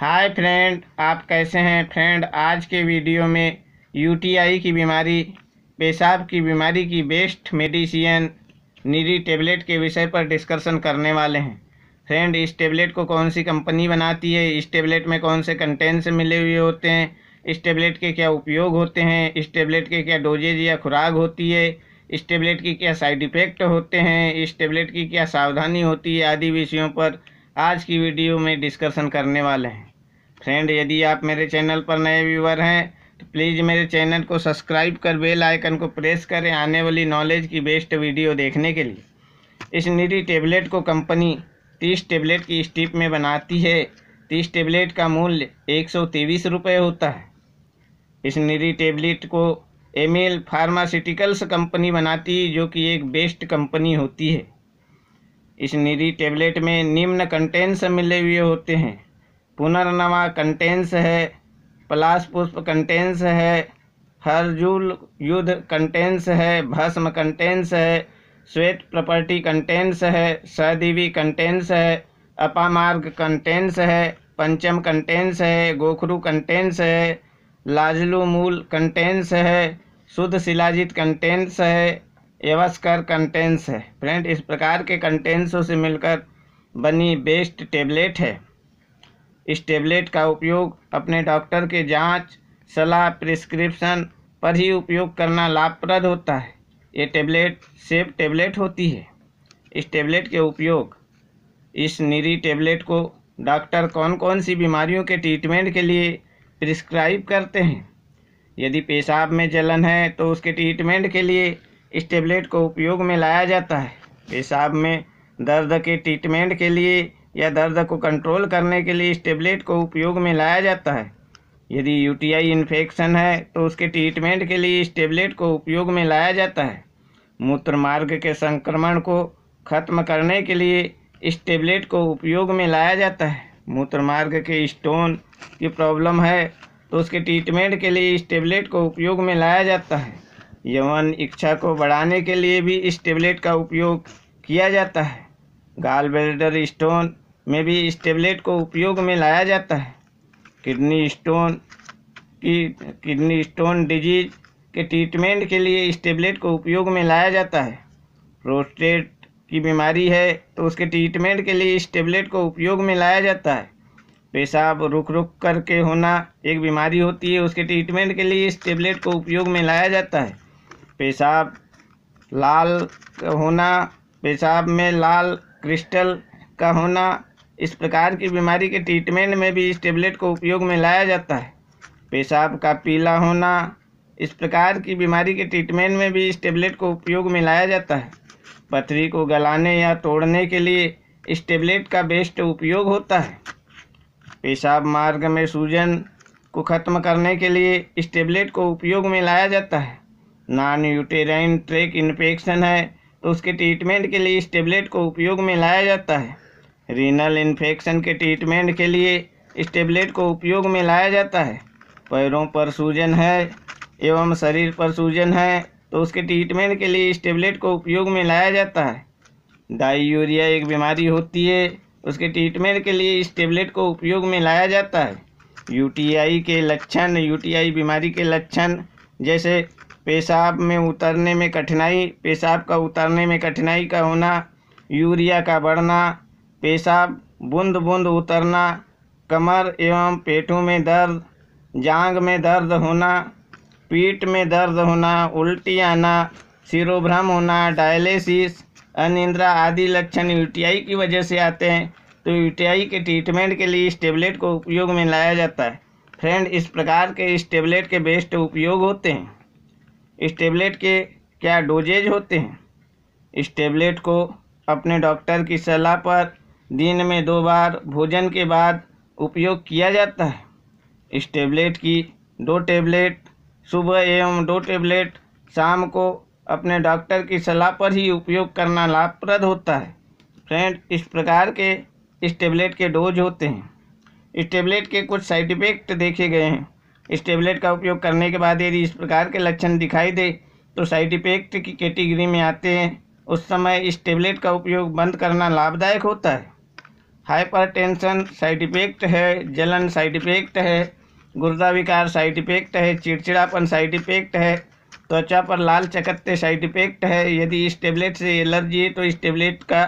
hi friend आप कैसे हैं फ्रेंड आज के वीडियो में यूटीआई की बीमारी पेशाब की बीमारी की बेस्ट मेडिसिन निरी टेबलेट के विषय पर डिस्कशन करने वाले हैं फ्रेंड इस टेबलेट को कौन सी कंपनी बनाती है इस टेबलेट में कौन से कंटेंट्स मिले हुए होते हैं इस टेबलेट के क्या उपयोग होते हैं इस टेबलेट के क्या डोजेज या खुराक होती है इस टेबलेट की क्या साइड इफ़ेक्ट होते हैं इस टेबलेट की क्या सावधानी होती है आदि विषयों पर आज की वीडियो में डिस्कशन करने वाले हैं फ्रेंड यदि आप मेरे चैनल पर नए व्यूवर हैं तो प्लीज़ मेरे चैनल को सब्सक्राइब कर बेल आइकन को प्रेस करें आने वाली नॉलेज की बेस्ट वीडियो देखने के लिए इस निरी टेबलेट को कंपनी तीस टेबलेट की स्टिप में बनाती है तीस टेबलेट का मूल्य एक सौ तेईस रुपये होता है इस निरी टेबलेट को एम एल फार्मास्यूटिकल्स कंपनी बनाती है जो कि एक बेस्ट कंपनी होती है इस निरी टेबलेट में निम्न कंटेंट्स मिले हुए होते हैं पुनर्नवा कंटेंस है पलाश पुष्प कंटेंस है हरजूल युद्ध कंटेंस है भस्म कंटेंस है श्वेत प्रॉपर्टी कंटेंस है सदीवी कंटेंस है अपामार्ग कंटेंस है पंचम कंटेंस है गोखरू कंटेंस है लाजलू मूल कंटेंस है शुद्ध शिलाजित कंटेंस है एवस्कर कंटेंस है फ्रेंड इस प्रकार के कंटेंसों से मिलकर बनी बेस्ट टेबलेट है इस टेबलेट का उपयोग अपने डॉक्टर के जांच, सलाह प्रिस्क्रिप्शन पर ही उपयोग करना लाभप्रद होता है ये टेबलेट सेफ टेबलेट होती है इस टेबलेट के उपयोग इस निरी टेबलेट को डॉक्टर कौन कौन सी बीमारियों के ट्रीटमेंट के लिए प्रिस्क्राइब करते हैं यदि पेशाब में जलन है तो उसके ट्रीटमेंट के लिए इस टेबलेट को उपयोग में लाया जाता है पेशाब में दर्द के ट्रीटमेंट के लिए या दर्द को कंट्रोल करने के लिए इस टेबलेट को उपयोग में लाया जाता है यदि यूटीआई इन्फेक्शन है तो उसके ट्रीटमेंट के लिए इस टेबलेट को उपयोग में लाया जाता है मूत्र मार्ग के संक्रमण को खत्म करने के लिए इस टेबलेट को उपयोग में लाया जाता है मूत्र मार्ग के स्टोन की प्रॉब्लम है तो उसके ट्रीटमेंट के लिए इस टेबलेट को उपयोग में लाया जाता है यवन इच्छा को बढ़ाने के लिए भी इस टेबलेट का उपयोग किया जाता है गाल बेल्डर स्टोन में भी इस टेबलेट को उपयोग में लाया जाता है किडनी स्टोन की किडनी स्टोन डिजीज के ट्रीटमेंट के लिए इस टेबलेट को उपयोग में लाया जाता है प्रोस्टेट की बीमारी है तो उसके ट्रीटमेंट के लिए इस टेबलेट को उपयोग में लाया जाता है पेशाब रुक रुक करके होना एक बीमारी होती है उसके ट्रीटमेंट के लिए इस टेबलेट को उपयोग में लाया जाता है पेशाब लाल होना पेशाब में लाल क्रिस्टल का होना इस प्रकार की बीमारी के ट्रीटमेंट में भी इस टेबलेट को उपयोग में लाया जाता है पेशाब का पीला होना इस प्रकार की बीमारी के ट्रीटमेंट में भी इस टेबलेट को उपयोग में लाया जाता है पथरी को गलाने या तोड़ने के लिए इस टेबलेट का बेस्ट उपयोग होता है पेशाब मार्ग में सूजन को ख़त्म करने के लिए इस टेबलेट को उपयोग में लाया जाता है नॉन यूटेराइन ट्रेक इन्फेक्शन है तो उसके ट्रीटमेंट के लिए इस टेबलेट को उपयोग में लाया जाता है रीनल इन्फेक्शन के ट्रीटमेंट के लिए इस टेबलेट को उपयोग में लाया जाता है पैरों पर सूजन है एवं शरीर पर सूजन है तो उसके ट्रीटमेंट के लिए इस टेबलेट को उपयोग में लाया जाता है यूरिया एक बीमारी होती है उसके ट्रीटमेंट के लिए इस टेबलेट को उपयोग में लाया जाता है यूटीआई के लक्षण यूटीआई बीमारी के लक्षण जैसे पेशाब में उतरने में कठिनाई पेशाब का उतरने में कठिनाई का होना यूरिया का बढ़ना पेशाब बूंद बूंद उतरना कमर एवं पेटों में दर्द जांग में दर्द होना पीठ में दर्द होना उल्टी आना सिरोभ्रम होना डायलिसिस अनिंद्रा आदि लक्षण यूटीआई की वजह से आते हैं तो यूटीआई के ट्रीटमेंट के लिए इस टेबलेट को उपयोग में लाया जाता है फ्रेंड इस प्रकार के इस टेबलेट के बेस्ट उपयोग होते हैं इस टेबलेट के क्या डोजेज होते हैं इस टेबलेट को अपने डॉक्टर की सलाह पर दिन में दो बार भोजन के बाद उपयोग किया जाता है इस टेबलेट की दो टेबलेट सुबह एवं दो टेबलेट शाम को अपने डॉक्टर की सलाह पर ही उपयोग करना लाभप्रद होता है फ्रेंड इस प्रकार के इस टेबलेट के डोज होते हैं इस टेबलेट के कुछ साइड इफ़ेक्ट देखे गए हैं इस टेबलेट का उपयोग करने के बाद यदि इस प्रकार के लक्षण दिखाई दे तो साइड इफ़ेक्ट की कैटेगरी में आते हैं उस समय इस टेबलेट का उपयोग बंद करना लाभदायक होता है हाइपरटेंशन साइड इफेक्ट है जलन साइड इफेक्ट है गुर्दा विकार साइड इफेक्ट है चिड़चिड़ापन साइड इफेक्ट है त्वचा पर लाल चकत्ते साइड इफेक्ट है यदि इस टेबलेट से एलर्जी है तो इस टेबलेट का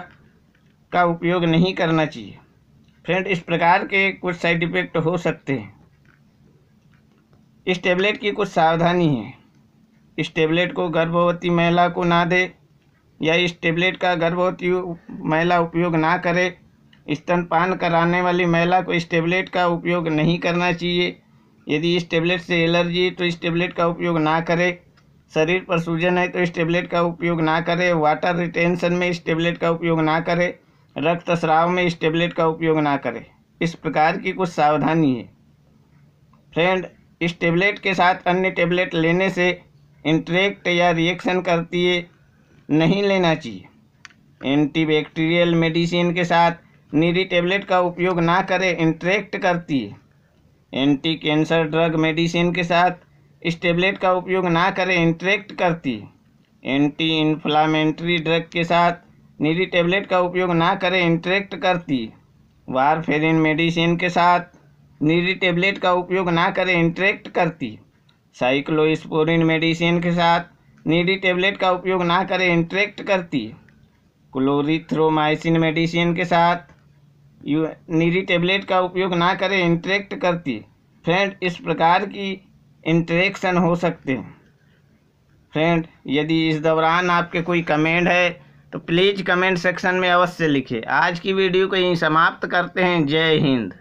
का उपयोग नहीं करना चाहिए फ्रेंड इस प्रकार के कुछ साइड इफेक्ट हो सकते हैं इस टेबलेट की कुछ सावधानी है इस टेबलेट को गर्भवती महिला को ना दे या इस टेबलेट का गर्भवती महिला उपयोग ना करे स्तनपान कराने वाली महिला को इस टेबलेट का उपयोग नहीं करना चाहिए यदि इस टेबलेट से एलर्जी तो इस टेबलेट का उपयोग ना करें शरीर पर सूजन है तो इस टेबलेट का उपयोग ना करें वाटर रिटेंशन में इस टेबलेट का उपयोग ना करें रक्त स्राव में इस टेबलेट का उपयोग ना करें इस प्रकार की कुछ सावधानी है फ्रेंड इस टेबलेट के साथ अन्य टेबलेट लेने से इंट्रेक्ट या रिएक्शन करती है नहीं लेना चाहिए एंटीबैक्टीरियल मेडिसिन के साथ नीरी टेबलेट का उपयोग ना करें इंट्रैक्ट करती एंटी कैंसर ड्रग मेडिसिन के साथ इस टेबलेट का उपयोग ना करें इंट्रैक्ट करती एंटी इन्फ्लामेंट्री ड्रग के साथ नीरी टेबलेट का उपयोग ना करें इंट्रैक्ट करती वारफेरिन मेडिसिन के साथ नीरी टेबलेट का उपयोग ना करें इंट्रैक्ट करती साइक्लोस्पोरिन मेडिसिन के साथ नीडी टेबलेट का उपयोग ना करें इंट्रैक्ट करती क्लोरीथ्रोमाइसिन मेडिसिन के साथ यू नीरी टेबलेट का उपयोग ना करें इंटरेक्ट करती फ्रेंड इस प्रकार की इंटरेक्शन हो सकते हैं फ्रेंड यदि इस दौरान आपके कोई कमेंट है तो प्लीज़ कमेंट सेक्शन में अवश्य लिखें आज की वीडियो को यहीं समाप्त करते हैं जय हिंद